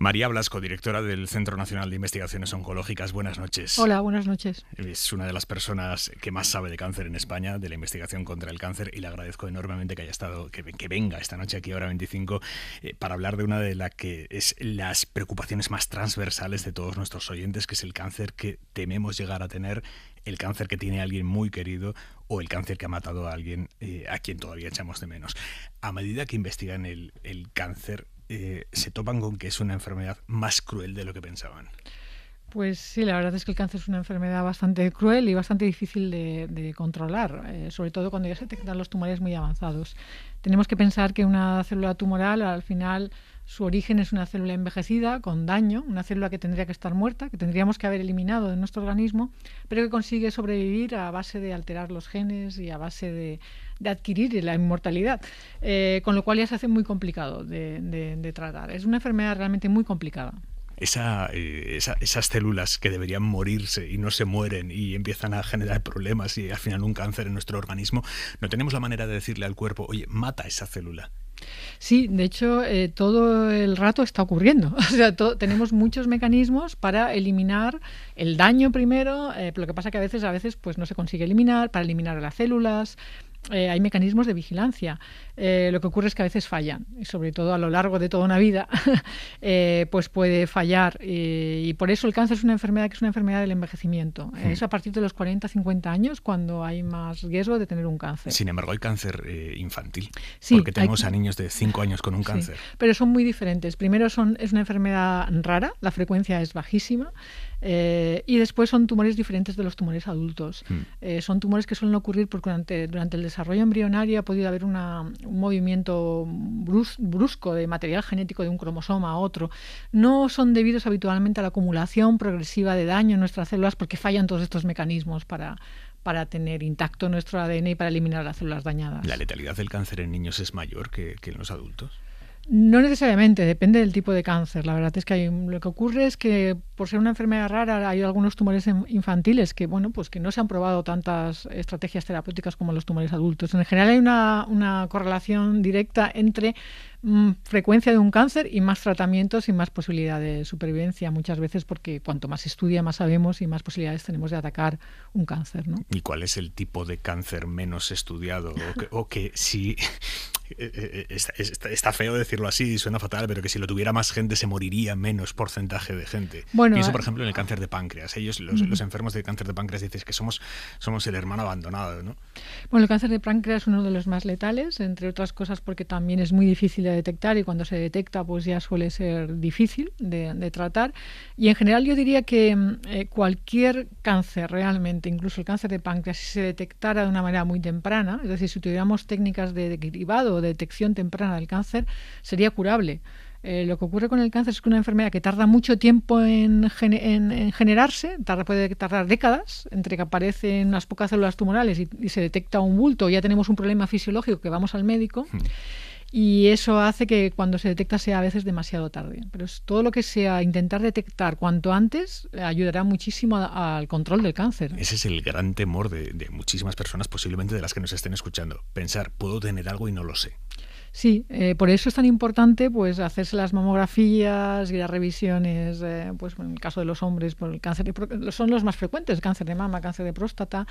María Blasco, directora del Centro Nacional de Investigaciones Oncológicas, buenas noches. Hola, buenas noches. Es una de las personas que más sabe de cáncer en España, de la investigación contra el cáncer, y le agradezco enormemente que haya estado, que, venga esta noche aquí, hora 25, eh, para hablar de una de las que es las preocupaciones más transversales de todos nuestros oyentes, que es el cáncer que tememos llegar a tener, el cáncer que tiene alguien muy querido o el cáncer que ha matado a alguien eh, a quien todavía echamos de menos. A medida que investigan el, el cáncer, eh, se topan con que es una enfermedad más cruel de lo que pensaban. Pues sí, la verdad es que el cáncer es una enfermedad bastante cruel y bastante difícil de, controlar, eh, sobre todo cuando ya se detectan los tumores muy avanzados. Tenemos que pensar que una célula tumoral al final su origen es una célula envejecida con daño, una célula que tendría que estar muerta, que tendríamos que haber eliminado de nuestro organismo, pero que consigue sobrevivir a base de alterar los genes y a base de, adquirir la inmortalidad, eh, con lo cual ya se hace muy complicado de, tratar. Es una enfermedad realmente muy complicada. Eh, esas células que deberían morirse y no se mueren y empiezan a generar problemas y al final un cáncer en nuestro organismo, no tenemos la manera de decirle al cuerpo, oye, mata esa célula Sí, de hecho, eh, todo el rato está ocurriendo. O sea, tenemos muchos mecanismos para eliminar el daño primero, eh, lo que pasa que a veces, a veces pues, no se consigue eliminar, para eliminar las células, eh, hay mecanismos de vigilancia. Eh, lo que ocurre es que a veces fallan, y sobre todo a lo largo de toda una vida, eh, pues puede fallar. y por eso el cáncer es una enfermedad que es una enfermedad del envejecimiento. Hmm. Es a partir de los 40, 50 años cuando hay más riesgo de tener un cáncer. Sin embargo, hay cáncer infantil, porque tenemos a niños de 5 años con un cáncer. pero son muy diferentes. Primero son, es una enfermedad rara, la frecuencia es bajísima. y después son tumores diferentes de los tumores adultos. Hmm. son tumores que suelen ocurrir durante, durante el desarrollo desarrollo embrionario ha podido haber un movimiento brusco de material genético de un cromosoma a otro, no son debidos habitualmente a la acumulación progresiva de daño en nuestras células porque fallan todos estos mecanismos para, tener intacto nuestro ADN y para eliminar las células dañadas. ¿La letalidad del cáncer en niños es mayor que en los adultos? No necesariamente, depende del tipo de cáncer. La verdad es que hay, lo que ocurre es que por ser una enfermedad rara hay algunos tumores infantiles que bueno pues que no se han probado tantas estrategias terapéuticas como los tumores adultos. En general hay una, una correlación directa entre Mm, frecuencia de un cáncer y más tratamientos y más posibilidad de supervivencia muchas veces porque cuanto más estudia más sabemos y más posibilidades tenemos de atacar un cáncer. ¿Y cuál es el tipo de cáncer menos estudiado o que, si eh, eh, eh, Está, feo decirlo así, suena fatal, pero que si lo tuviera más gente se moriría menos porcentaje de gente. Bueno, Pienso, por ejemplo, en el cáncer de páncreas. Ellos, los, enfermos de cáncer de páncreas, dices que somos, somos el hermano abandonado, ¿no? Bueno, el cáncer de páncreas es uno de los más letales, entre otras cosas porque también es muy difícil detectar y cuando se detecta pues ya suele ser difícil de, tratar. Y en general yo diría que mm, eh, cualquier cáncer realmente, incluso el cáncer de páncreas, si se detectara de una manera muy temprana, es decir, si tuviéramos técnicas de derivado o de detección temprana del cáncer, sería curable. Eh, lo que ocurre con el cáncer es que una enfermedad que tarda mucho tiempo en, generarse, puede tardar décadas, entre que aparecen unas pocas células tumorales y, se detecta un bulto, ya tenemos un problema fisiológico que vamos al médico. Hmm y eso hace que cuando se detecta sea a veces demasiado tarde. Pero todo lo que sea intentar detectar cuanto antes ayudará muchísimo al control del cáncer. Ese es el gran temor de, de muchísimas personas, posiblemente de las que nos estén escuchando. Pensar, puedo tener algo y no lo sé. Sí, eh, por eso es tan importante pues hacerse las mamografías, y las revisiones, eh, pues en el caso de los hombres por el cáncer son los más frecuentes, cáncer de mama, cáncer de próstata.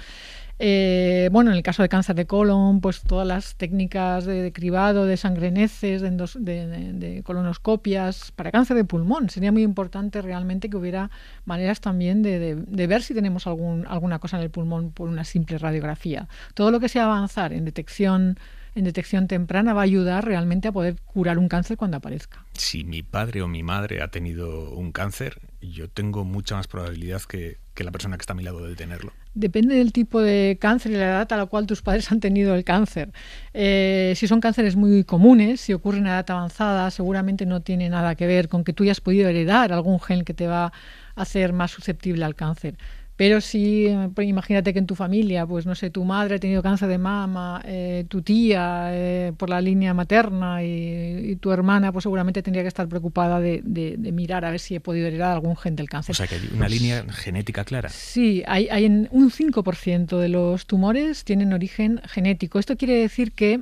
Eh, bueno, en el caso de cáncer de colon, pues todas las técnicas de, cribado, de sangreneces, de, colonoscopias, para cáncer de pulmón sería muy importante realmente que hubiera maneras también de, ver si tenemos alguna cosa en el pulmón por una simple radiografía. Todo lo que sea avanzar en detección en detección temprana va a ayudar realmente a poder curar un cáncer cuando aparezca. Si mi padre o mi madre ha tenido un cáncer, yo tengo mucha más probabilidad que, la persona que está a mi lado de tenerlo. Depende del tipo de cáncer y la edad a la cual tus padres han tenido el cáncer. Eh, si son cánceres muy comunes, si ocurren a edad avanzada, seguramente no tiene nada que ver con que tú hayas podido heredar algún gen que te va a hacer más susceptible al cáncer. Pero si, pues, imagínate que en tu familia, pues no sé, tu madre ha tenido cáncer de mama, eh, tu tía eh, por la línea materna y, tu hermana, pues seguramente tendría que estar preocupada de, mirar a ver si he podido heredar algún gen del cáncer. O sea, que hay una pues línea genética clara. Sí, hay, hay un 5% de los tumores tienen origen genético. Esto quiere decir que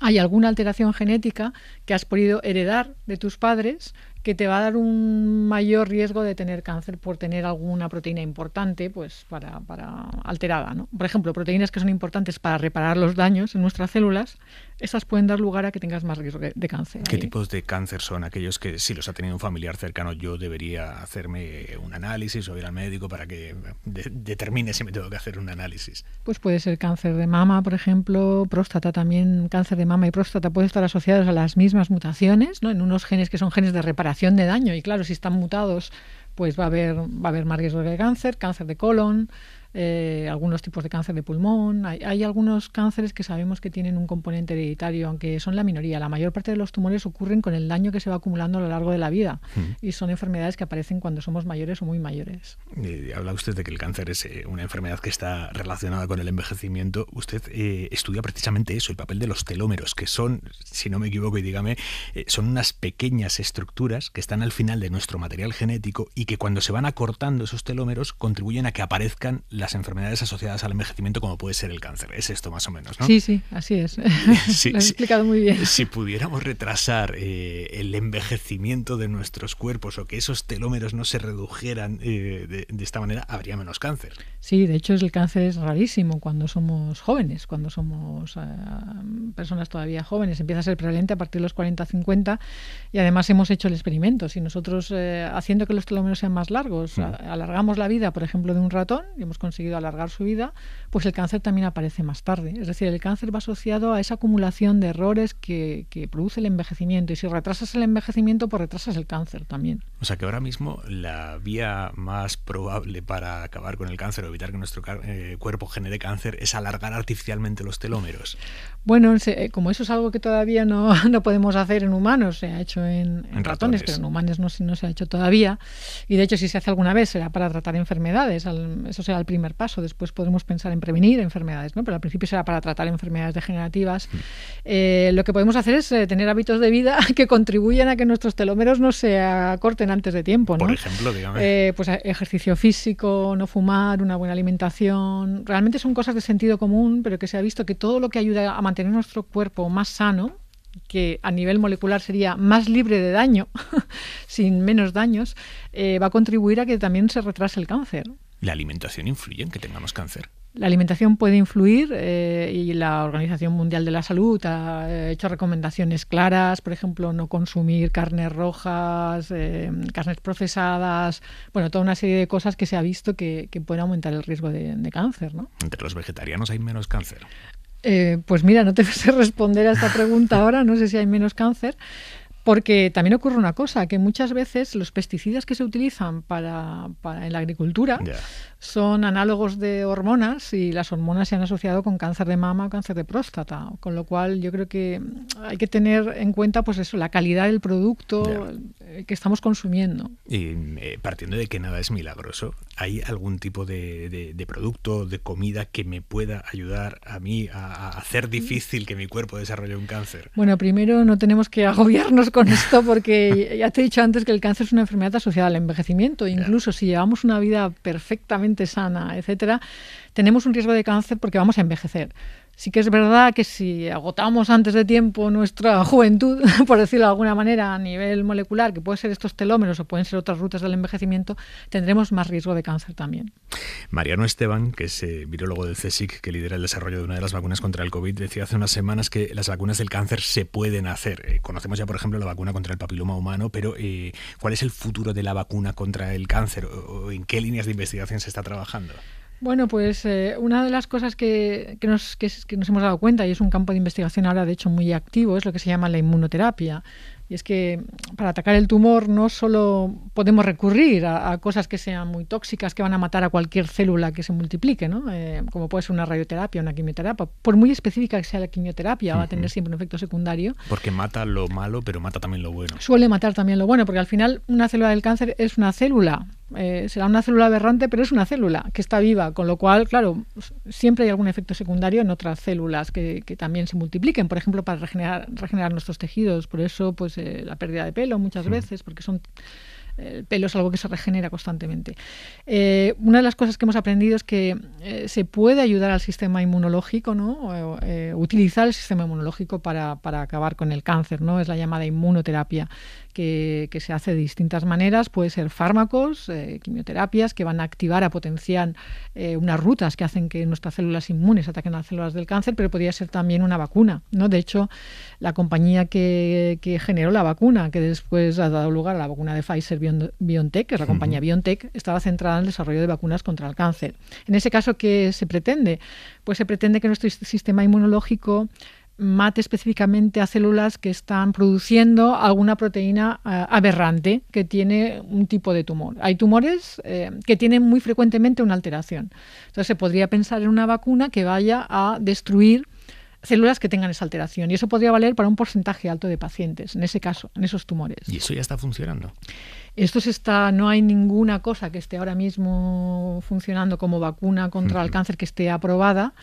hay alguna alteración genética que has podido heredar de tus padres que te va a dar un mayor riesgo de tener cáncer por tener alguna proteína importante pues para, alterada. ¿no? Por ejemplo, proteínas que son importantes para reparar los daños en nuestras células, esas pueden dar lugar a que tengas más riesgo de cáncer. ¿Qué tipos de cáncer son aquellos que si los ha tenido un familiar cercano yo debería hacerme un análisis o ir al médico para que eh, determine si me tengo que hacer un análisis? Pues puede ser cáncer de mama, por ejemplo, próstata también, cáncer de mama y próstata pueden estar asociados a las mismas mutaciones, ¿no? en unos genes que son genes de reparación de daño. Y claro, si están mutados, pues va a haber, va a haber más riesgo de cáncer, cáncer de colon, eh, algunos tipos de cáncer de pulmón. Hay, algunos cánceres que sabemos que tienen un componente hereditario, aunque son la minoría. La mayor parte de los tumores ocurren con el daño que se va acumulando a lo largo de la vida y son enfermedades que aparecen cuando somos mayores o muy mayores. habla usted de que el cáncer es eh, una enfermedad que está relacionada con el envejecimiento. Usted eh, estudia precisamente eso, el papel de los telómeros, que son, si no me equivoco y dígame, son unas pequeñas estructuras que están al final de nuestro material genético y que cuando se van acortando esos telómeros contribuyen a que aparezcan las enfermedades asociadas al envejecimiento como puede ser el cáncer. Es esto más o menos, ¿no? Sí, sí, así es. Lo has explicado muy bien. Si pudiéramos retrasar eh, el envejecimiento de nuestros cuerpos o que esos telómeros no se redujeran eh, de, esta manera, habría menos cáncer. Sí, de hecho el cáncer es rarísimo cuando somos jóvenes, cuando somos eh, personas todavía jóvenes. Empieza a ser prevalente a partir de los 40-50 y además hemos hecho el experimento. Si nosotros haciendo que los telómeros sean más largos, mm. alargamos la vida, por ejemplo, de un ratón y hemos conseguido conseguido alargar su vida, pues el cáncer también aparece más tarde. Es decir, el cáncer va asociado a esa acumulación de errores que, que produce el envejecimiento y si retrasas el envejecimiento, pues retrasas el cáncer también. O sea que ahora mismo la vía más probable para acabar con el cáncer o evitar que nuestro eh, cuerpo genere cáncer es alargar artificialmente los telómeros. Bueno, eh, como eso es algo que todavía no, no podemos hacer en humanos, se ha hecho en, ratones, pero en humanos no, no se ha hecho todavía. Y de hecho, si se hace alguna vez, será para tratar enfermedades. eso será el primer paso. Después podremos pensar en prevenir enfermedades, ¿no? pero al principio será para tratar enfermedades degenerativas. Mm. Eh, lo que podemos hacer es tener hábitos de vida que contribuyan a que nuestros telómeros no se acorten antes de tiempo, ¿no? Por ejemplo, eh, pues eh, ejercicio físico, no fumar, una buena alimentación. Realmente son cosas de sentido común, pero que se ha visto que todo lo que ayuda a mantener nuestro cuerpo más sano, que a nivel molecular sería más libre de daño, sin menos daños, eh, va a contribuir a que también se retrase el cáncer. ¿La alimentación influye en que tengamos cáncer? La alimentación puede influir eh, y la Organización Mundial de la Salud ha eh, hecho recomendaciones claras, por ejemplo, no consumir carnes rojas, eh, carnes procesadas, bueno, toda una serie de cosas que se ha visto que, pueden aumentar el riesgo de, cáncer. ¿no? Entre los vegetarianos hay menos cáncer. pues mira, no te sé responder a esta pregunta ahora, no sé si hay menos cáncer, porque también ocurre una cosa, que muchas veces los pesticidas que se utilizan para, en la agricultura son análogos de hormonas y las hormonas se han asociado con cáncer de mama o cáncer de próstata, con lo cual yo creo que hay que tener en cuenta pues eso, la calidad del producto eh, que estamos consumiendo. Y eh, partiendo de que nada es milagroso, ¿hay algún tipo de, producto, de comida que me pueda ayudar a mí a, a hacer mm. difícil que mi cuerpo desarrolle un cáncer? Bueno, primero no tenemos que agobiarnos con esto porque ya te he dicho antes que el cáncer es una enfermedad asociada al envejecimiento. Incluso si llevamos una vida perfectamente sana, etcétera, tenemos un riesgo de cáncer porque vamos a envejecer. Sí que es verdad que si agotamos antes de tiempo nuestra juventud, por decirlo de alguna manera, a nivel molecular, que pueden ser estos telómeros o pueden ser otras rutas del envejecimiento, tendremos más riesgo de cáncer también. Mariano Esteban, que es eh, virólogo del CSIC, que lidera el desarrollo de una de las vacunas contra el COVID, decía hace unas semanas que las vacunas del cáncer se pueden hacer. Eh, conocemos ya, por ejemplo, la vacuna contra el papiloma humano, pero eh, ¿cuál es el futuro de la vacuna contra el cáncer o en qué líneas de investigación se está trabajando? Bueno, pues eh, una de las cosas que, que, nos, que, nos hemos dado cuenta, y es un campo de investigación ahora de hecho muy activo, es lo que se llama la inmunoterapia. Y es que para atacar el tumor no solo podemos recurrir a, cosas que sean muy tóxicas, que van a matar a cualquier célula que se multiplique, ¿no? Eh, como puede ser una radioterapia, una quimioterapia. Por muy específica que sea la quimioterapia, va a tener siempre un efecto secundario. Porque mata lo malo, pero mata también lo bueno. Suele matar también lo bueno, porque al final una célula del cáncer es una célula eh, será una célula aberrante, pero es una célula que está viva, con lo cual, claro, siempre hay algún efecto secundario en otras células que, también se multipliquen, por ejemplo, para regenerar, nuestros tejidos. Por eso, pues, eh, la pérdida de pelo muchas veces, porque son eh, el pelo es algo que se regenera constantemente. una de las cosas que hemos aprendido es que se puede ayudar al sistema inmunológico, ¿no? utilizar el sistema inmunológico para, para, acabar con el cáncer, ¿no? Es la llamada inmunoterapia, que, se hace de distintas maneras. Puede ser fármacos, eh, quimioterapias, que van a activar, a potenciar eh, unas rutas que hacen que nuestras células inmunes ataquen a las células del cáncer, pero podría ser también una vacuna. ¿no? De hecho, la compañía que, que generó la vacuna, que después ha dado lugar a la vacuna de Pfizer BioNTech, que es la compañía BioNTech, estaba centrada en el desarrollo de vacunas contra el cáncer. En ese caso, ¿qué se pretende? Pues se pretende que nuestro sistema inmunológico mate específicamente a células que están produciendo alguna proteína eh, aberrante que tiene un tipo de tumor. Hay tumores eh, que tienen muy frecuentemente una alteración. Entonces se podría pensar en una vacuna que vaya a destruir células que tengan esa alteración. Y eso podría valer para un porcentaje alto de pacientes, en ese caso, en esos tumores. ¿Y eso ya está funcionando? Esto se está, no hay ninguna cosa que esté ahora mismo funcionando como vacuna contra el cáncer que esté aprobada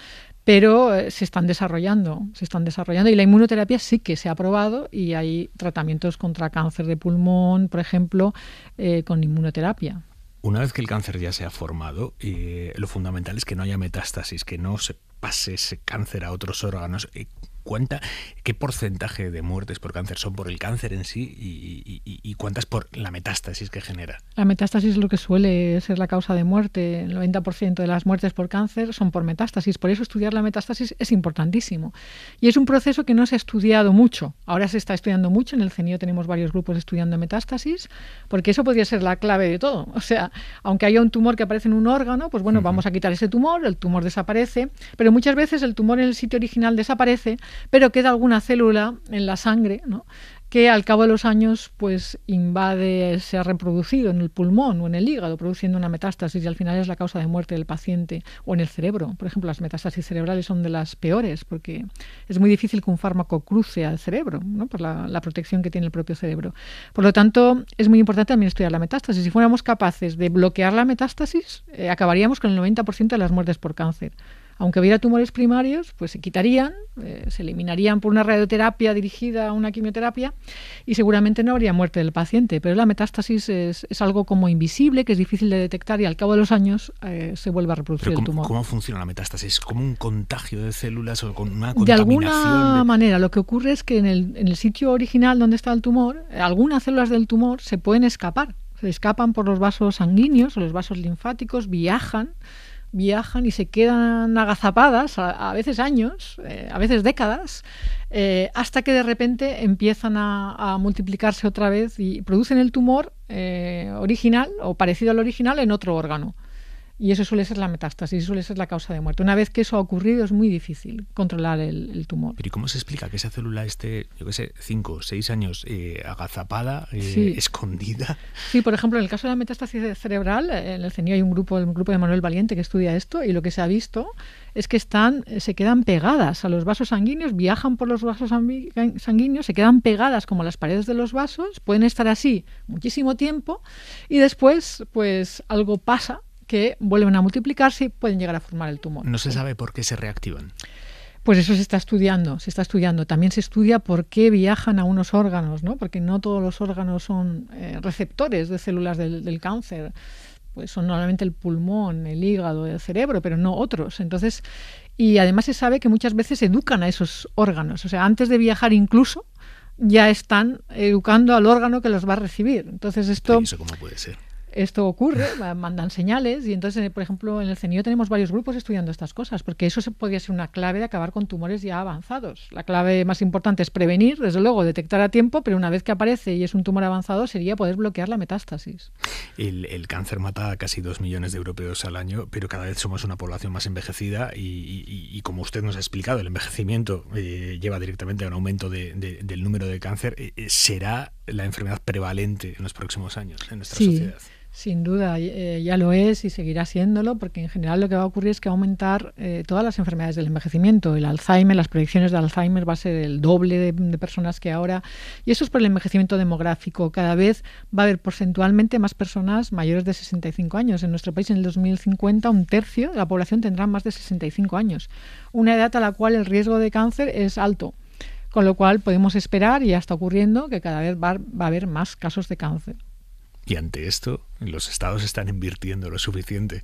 pero eh, se están desarrollando, se están desarrollando y la inmunoterapia sí que se ha probado y hay tratamientos contra cáncer de pulmón, por ejemplo, eh, con inmunoterapia. Una vez que el cáncer ya se ha formado, lo fundamental es que no haya metástasis, que no se pase ese cáncer a otros órganos cuenta qué porcentaje de muertes por cáncer son por el cáncer en sí y, cuántas por la metástasis que genera. La metástasis es lo que suele ser la causa de muerte. El 90% de las muertes por cáncer son por metástasis. Por eso estudiar la metástasis es importantísimo. Y es un proceso que no se ha estudiado mucho. Ahora se está estudiando mucho. En el CENIO tenemos varios grupos estudiando metástasis, porque eso podría ser la clave de todo. O sea, aunque haya un tumor que aparece en un órgano, pues bueno, vamos a quitar ese tumor, el tumor desaparece, pero muchas veces el tumor en el sitio original desaparece, pero queda alguna célula en la sangre que al cabo de los años pues invade, se ha reproducido en el pulmón o en el hígado, produciendo una metástasis y al final es la causa de muerte del paciente o en el cerebro. Por ejemplo, las metástasis cerebrales son de las peores porque es muy difícil que un fármaco cruce al cerebro por la, protección que tiene el propio cerebro. Por lo tanto, es muy importante también estudiar la metástasis. Si fuéramos capaces de bloquear la metástasis, eh, acabaríamos con el 90% de las muertes por cáncer aunque hubiera tumores primarios, pues se quitarían, eh, se eliminarían por una radioterapia dirigida a una quimioterapia y seguramente no habría muerte del paciente. Pero la metástasis es, algo como invisible, que es difícil de detectar y al cabo de los años eh, se vuelve a reproducir el tumor. ¿Cómo funciona la metástasis? ¿Como un contagio de células o con una contaminación? De alguna manera, lo que ocurre es que en el sitio original donde está el tumor, algunas células del tumor se pueden escapar se escapan por los vasos sanguíneos o los vasos linfáticos, viajan viajan y se quedan agazapadas, a, veces años, eh, a veces décadas, eh, hasta que de repente empiezan a, multiplicarse otra vez y producen el tumor eh, original o parecido al original en otro órgano y eso suele ser la metástasis, suele ser la causa de muerte. Una vez que eso ha ocurrido es muy difícil controlar el, tumor. Pero ¿y cómo se explica que esa célula esté, yo qué sé, cinco, o seis años eh, agazapada, eh, escondida? Sí, por ejemplo, en el caso de la metástasis cerebral, en el CENIO hay un grupo, grupo de Manuel Valiente que estudia esto y lo que se ha visto es que están, se quedan pegadas a los vasos sanguíneos, viajan por los vasos sanguíneos, se quedan pegadas como las paredes de los vasos, pueden estar así muchísimo tiempo y después pues algo pasa que vuelven a multiplicarse y pueden llegar a formar el tumor. No se sabe por qué se reactivan. Pues eso se está estudiando, se está estudiando. También se estudia por qué viajan a unos órganos, ¿no? Porque no todos los órganos son eh, receptores de células del, cáncer. Pues son normalmente el pulmón, el hígado, el cerebro, pero no otros. Entonces, y además se sabe que muchas veces educan a esos órganos. O sea, antes de viajar incluso, ya están educando al órgano que los va a recibir. Entonces esto... cómo puede ser? esto ocurre, mandan señales y entonces, por ejemplo, en el CENIO tenemos varios grupos estudiando estas cosas, porque eso se podría ser una clave de acabar con tumores ya avanzados. La clave más importante es prevenir, desde luego, detectar a tiempo, pero una vez que aparece y es un tumor avanzado sería poder bloquear la metástasis. El, el cáncer mata a casi dos millones de europeos al año, pero cada vez somos una población más envejecida y, como usted nos ha explicado, el envejecimiento eh, lleva directamente a un aumento del número de cáncer. Eh, eh, ¿Será la enfermedad prevalente en los próximos años en nuestra sociedad. Sin duda, eh, ya lo es y seguirá siéndolo, porque en general lo que va a ocurrir es que aumentar eh, todas las enfermedades del envejecimiento. El Alzheimer, las predicciones de Alzheimer va a ser el doble de, de, personas que ahora. Y eso es por el envejecimiento demográfico. Cada vez va a haber porcentualmente más personas mayores de 65 años. En nuestro país, en el 2050, un tercio de la población tendrá más de 65 años. Una edad a la cual el riesgo de cáncer es alto. Con lo cual podemos esperar, y ya está ocurriendo, que cada vez va, a haber más casos de cáncer. Y ante esto, los estados están invirtiendo lo suficiente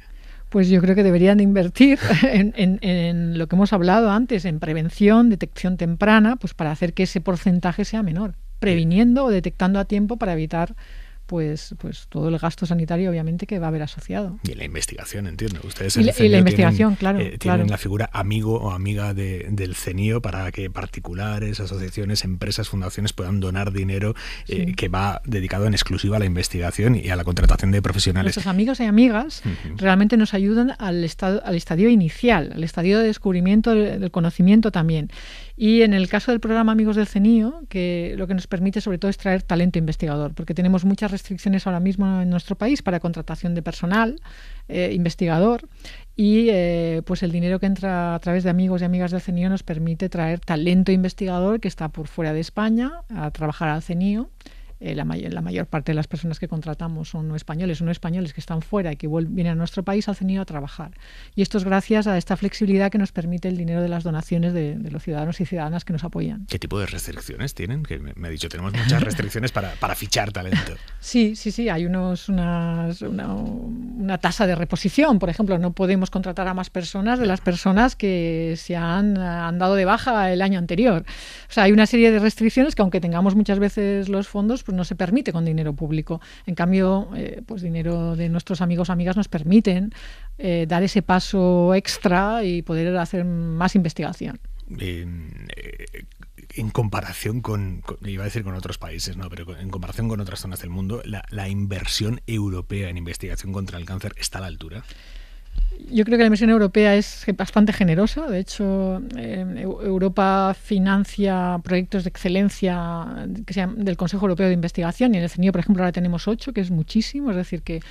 pues yo creo que deberían invertir en, en, lo que hemos hablado antes, en prevención, detección temprana, pues para hacer que ese porcentaje sea menor, previniendo o detectando a tiempo para evitar pues, pues todo el gasto sanitario obviamente que va a haber asociado. Y la investigación, entiendo. Ustedes y, la, investigación, claro, eh, tienen la figura amigo o amiga del CENIO para que particulares, asociaciones, empresas, fundaciones puedan donar dinero eh, que va dedicado en exclusiva a la investigación y a la contratación de profesionales. esos amigos y amigas realmente nos ayudan al, estado, al estadio inicial, al estadio de descubrimiento del, del conocimiento también. Y en el caso del programa Amigos del CENIO, que lo que nos permite sobre todo es traer talento investigador, porque tenemos muchas restricciones ahora mismo en nuestro país para contratación de personal, eh, investigador, y eh, pues el dinero que entra a través de amigos y amigas del CENIO nos permite traer talento investigador que está por fuera de España a trabajar al CENIO eh, la, mayor parte de las personas que contratamos son no españoles, son no españoles que están fuera y que vienen a nuestro país, han venido a trabajar. Y esto es gracias a esta flexibilidad que nos permite el dinero de las donaciones de, los ciudadanos y ciudadanas que nos apoyan. ¿Qué tipo de restricciones tienen? Que me, he ha dicho, tenemos muchas restricciones para, fichar talento. Sí, sí, sí, hay unos, una, tasa de reposición, por ejemplo, no podemos contratar a más personas de las personas que se han, han dado de baja el año anterior. O sea, hay una serie de restricciones que aunque tengamos muchas veces los fondos, pues no se permite con dinero público. En cambio, eh, pues dinero de nuestros amigos amigas nos permiten eh, dar ese paso extra y poder hacer más investigación. en eh, comparación con, iba a decir con otros países, no, pero en comparación con otras zonas del mundo, la, la inversión europea en investigación contra el cáncer está a la altura. Yo creo que la inversión europea es bastante generosa. De hecho, em, Europa financia proyectos de excelencia que sean del Consejo Europeo de Investigación y en el CENIO, por ejemplo, ahora tenemos ocho, que es muchísimo. Es decir, que,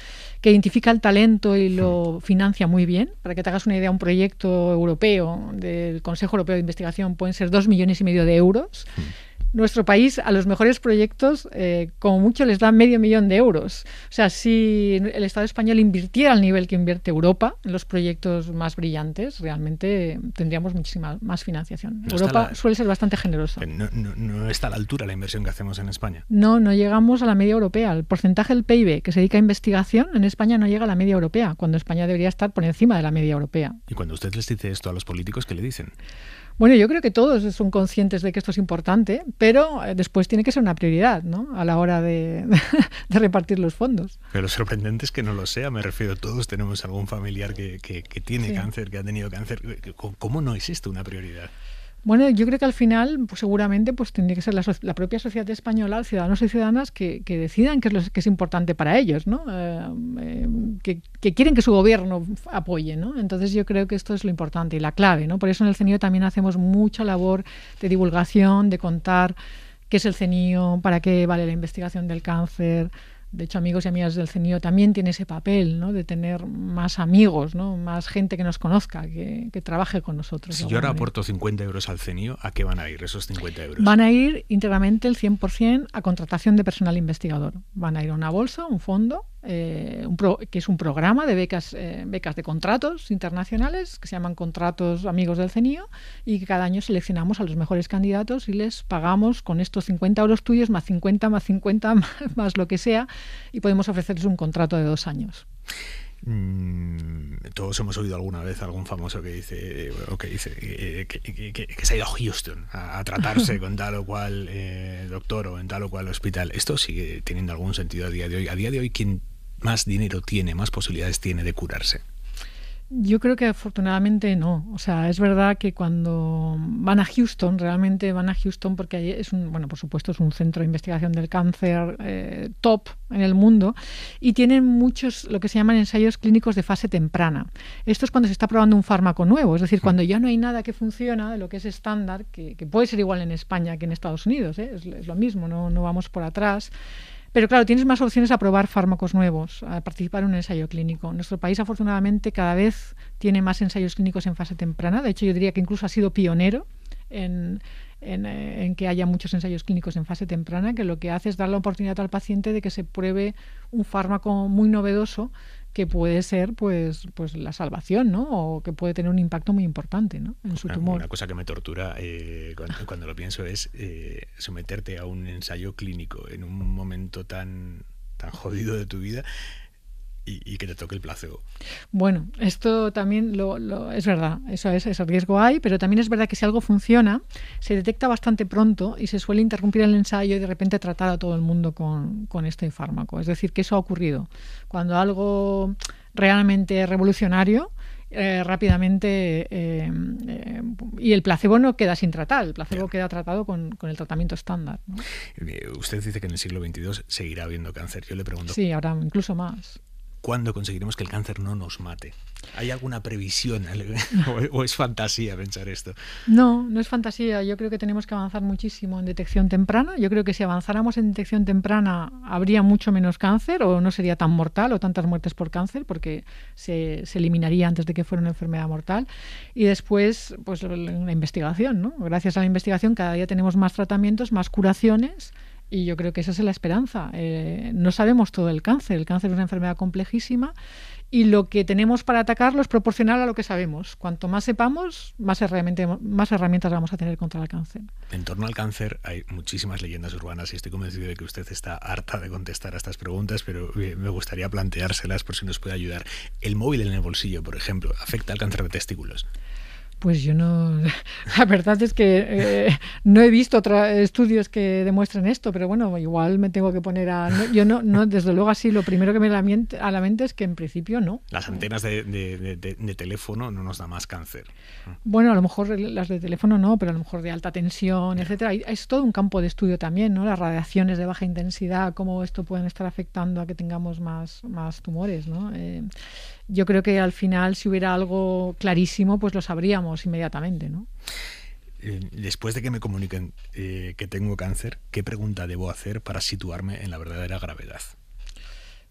identifica el talento y lo hmm. financia muy bien. Para que te hagas una idea, un proyecto europeo del Consejo Europeo de Investigación pueden ser dos millones y medio de euros. Hmm nuestro país a los mejores proyectos, eh, como mucho, les da medio millón de euros. O sea, si el Estado español invirtiera al nivel que invierte Europa en los proyectos más brillantes, realmente tendríamos muchísima más financiación. Europa suele ser bastante generosa. Eh, no, no, está a la altura la inversión que hacemos en España. No, no llegamos a la media europea. El porcentaje del PIB que se dedica a investigación en España no llega a la media europea, cuando España debería estar por encima de la media europea. Y cuando usted les dice esto a los políticos, ¿qué le dicen? Bueno, yo creo que todos son conscientes de que esto es importante, pero eh, después tiene que ser una prioridad, ¿no? A la hora de, repartir los fondos. Pero lo sorprendente es que no lo sea, me refiero, a todos tenemos algún familiar que, tiene cáncer, que ha tenido cáncer. ¿Cómo no existe una prioridad? Bueno, yo creo que al final, pues, seguramente, pues tendría que ser la, propia sociedad española, ciudadanos y ciudadanas, que, decidan qué es, lo que es importante para ellos, ¿no? Eh, eh, que, que, quieren que su gobierno apoye, ¿no? Entonces yo creo que esto es lo importante y la clave, ¿no? Por eso en el CENIO también hacemos mucha labor de divulgación, de contar qué es el CENIO, para qué vale la investigación del cáncer, de hecho amigos y amigas del CENIO también tiene ese papel, ¿no? De tener más amigos, ¿no? Más gente que nos conozca, que, que trabaje con nosotros. Si yo ahora aporto 50 euros al CENIO, ¿a qué van a ir esos 50 euros? Van a ir íntegramente el 100% a contratación de personal investigador. Van a ir a una bolsa, un fondo, eh, un que es un programa de becas, eh, becas de contratos internacionales que se llaman contratos amigos del CENIO y que cada año seleccionamos a los mejores candidatos y les pagamos con estos 50 euros tuyos más 50 más 50 más, lo que sea y podemos ofrecerles un contrato de dos años. Mm, todos hemos oído alguna vez algún famoso que dice, eh, que, dice que, se ha ido a Houston a, tratarse con tal o cual doctor o en tal o cual hospital. ¿Esto sigue teniendo algún sentido a día de hoy? A día de hoy, quién más dinero tiene, más posibilidades tiene de curarse. Yo creo que afortunadamente no. O sea, es verdad que cuando van a Houston, realmente van a Houston porque ahí es un, bueno, por supuesto es un centro de investigación del cáncer eh, top en el mundo y tienen muchos lo que se llaman ensayos clínicos de fase temprana. Esto es cuando se está probando un fármaco nuevo, es decir, mm. cuando ya no hay nada que funciona de lo que es estándar, que, puede ser igual en España que en Estados Unidos, ¿eh? es, es, lo mismo, no, no vamos por atrás. Pero claro, tienes más opciones a probar fármacos nuevos, a participar en un ensayo clínico. Nuestro país, afortunadamente, cada vez tiene más ensayos clínicos en fase temprana. De hecho, yo diría que incluso ha sido pionero en, en, eh, que haya muchos ensayos clínicos en fase temprana, que lo que hace es dar la oportunidad al paciente de que se pruebe un fármaco muy novedoso que puede ser pues, pues la salvación, ¿no? O que puede tener un impacto muy importante, ¿no? En su tumor. Una cosa que me tortura eh, cuando, lo pienso es eh, someterte a un ensayo clínico en un momento tan, tan jodido de tu vida y, que te toque el placebo. Bueno, esto también lo, es verdad, eso es, ese riesgo hay, pero también es verdad que si algo funciona, se detecta bastante pronto y se suele interrumpir el ensayo y de repente tratar a todo el mundo con, este fármaco. Es decir, que eso ha ocurrido. Cuando algo realmente revolucionario, eh, rápidamente eh, eh, y el placebo no queda sin tratar, el placebo queda tratado con, el tratamiento estándar. Usted dice que en el siglo XXII seguirá habiendo cáncer, yo le pregunto. Sí, ahora incluso más cuándo conseguiremos que el cáncer no nos mate. ¿Hay alguna previsión o, es fantasía pensar esto? No, no es fantasía. Yo creo que tenemos que avanzar muchísimo en detección temprana. Yo creo que si avanzáramos en detección temprana habría mucho menos cáncer o no sería tan mortal o tantas muertes por cáncer porque se, eliminaría antes de que fuera una enfermedad mortal. Y después, pues la investigación, Gracias a la investigación cada día tenemos más tratamientos, más curaciones y yo creo que esa es la esperanza. Eh, no sabemos todo el cáncer. El cáncer es una enfermedad complejísima y lo que tenemos para atacarlo es proporcional a lo que sabemos. Cuanto más sepamos, más, más herramientas vamos a tener contra el cáncer. En torno al cáncer hay muchísimas leyendas urbanas y estoy convencido de que usted está harta de contestar a estas preguntas, pero eh, me gustaría planteárselas por si nos puede ayudar. El móvil en el bolsillo, por ejemplo, afecta al cáncer de testículos. Pues yo no. La verdad es que eh, no he visto estudios que demuestren esto, pero bueno, igual me tengo que poner a. yo no, no, desde luego, así lo primero que me da a la mente es que en principio no. Las antenas de, teléfono no nos da más cáncer. Bueno, a lo mejor las de teléfono no, pero a lo mejor de alta tensión, etcétera. Es todo un campo de estudio también, ¿no? Las radiaciones de baja intensidad, cómo esto pueden estar afectando a que tengamos más, más tumores, ¿no? Eh, yo creo que al final si hubiera algo clarísimo, pues lo sabríamos inmediatamente, ¿no? Eh, después de que me comuniquen eh, que tengo cáncer, ¿qué pregunta debo hacer para situarme en la verdadera gravedad?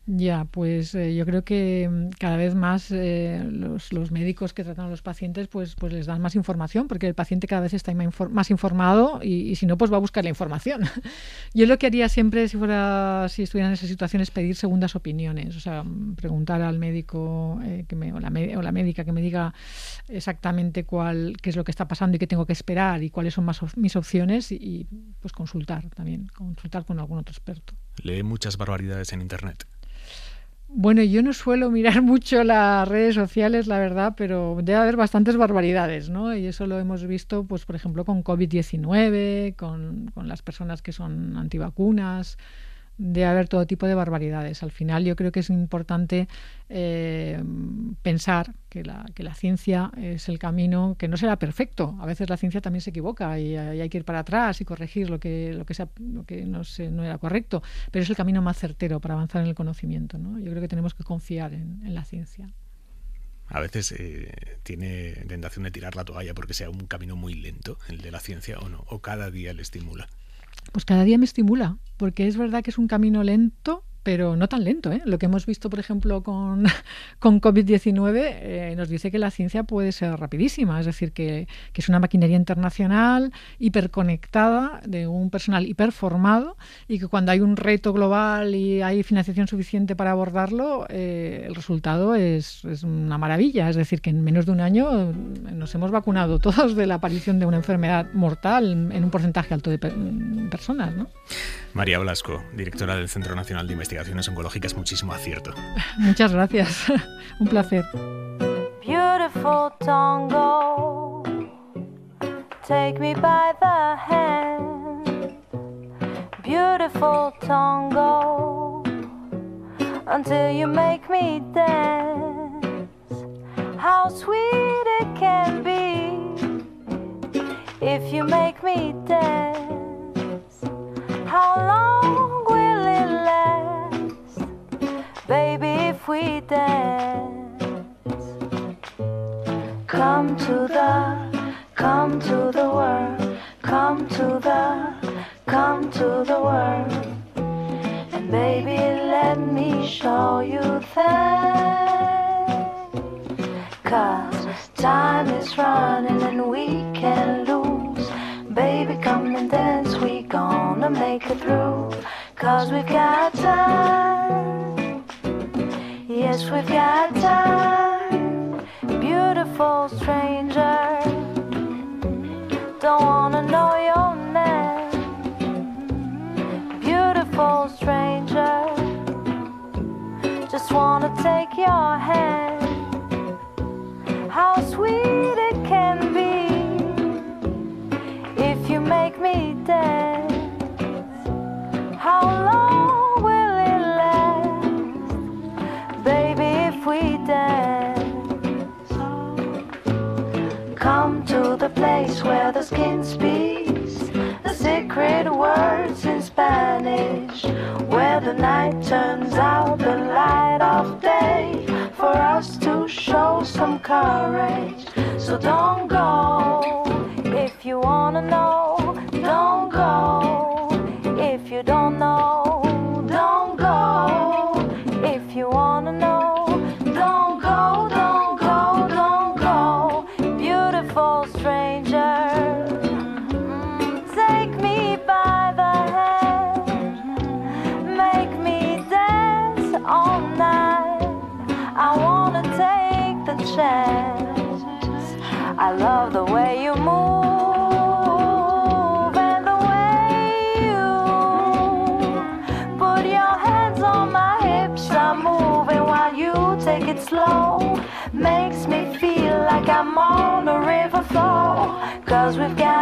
Ya, pues eh, yo creo que mm, cada vez más eh, los, médicos que tratan a los pacientes pues, pues les dan más información, porque el paciente cada vez está más informado y, si no, pues va a buscar la información. yo lo que haría siempre, si fuera, si estuviera en esa situación, es pedir segundas opiniones, o sea, mm, preguntar al médico eh, o, la médica que me diga exactamente cuál, qué es lo que está pasando y qué tengo que esperar y cuáles son mis opciones y, y pues consultar también, consultar con algún otro experto. Lee muchas barbaridades en Internet. Bueno, yo no suelo mirar mucho las redes sociales, la verdad, pero debe haber bastantes barbaridades, ¿no? Y eso lo hemos visto, pues, por ejemplo, con COVID-19, con, con las personas que son antivacunas de haber todo tipo de barbaridades. Al final yo creo que es importante eh, pensar que la, ciencia es el camino que no será perfecto. A veces la ciencia también se equivoca y, hay que ir para atrás y corregir lo que, lo que, sea, lo que no, no, era correcto, pero es el camino más certero para avanzar en el conocimiento. ¿no? Yo creo que tenemos que confiar en, la ciencia a veces eh, tiene tentación de tirar la toalla porque sea un camino muy lento, el de la ciencia o no, o cada día le estimula pues cada día me estimula, porque es verdad que es un camino lento pero no tan lento. ¿eh? Lo que hemos visto, por ejemplo, con, con COVID-19 eh, nos dice que la ciencia puede ser rapidísima, es decir, que, que, es una maquinaria internacional hiperconectada de un personal hiperformado y que cuando hay un reto global y hay financiación suficiente para abordarlo, eh, el resultado es, una maravilla. Es decir, que en menos de un año mm, nos hemos vacunado todos de la aparición de una enfermedad mortal en un porcentaje alto de mm, personas. ¿no? María Blasco, directora del Centro Nacional de Investigación investigaciones oncológicas muchísimo acierto. Muchas gracias. Un placer. Beautiful Tongo take me by the hand. Beautiful Tongo until you make me dance. How sweet it can be if you make me dance. How long? dance. Come to the, come to the world, come to the, come to the world. And baby, let me show you things. Cause time is running and we can lose. Baby, come and dance, we gonna make it through. Cause we got time. Yes, we've got time, beautiful stranger. Don't wanna know your name, beautiful stranger. Just wanna take your hand. place where the skin speaks the secret words in Spanish, where the night turns out the light of day for us to show some courage. So don't cause we've got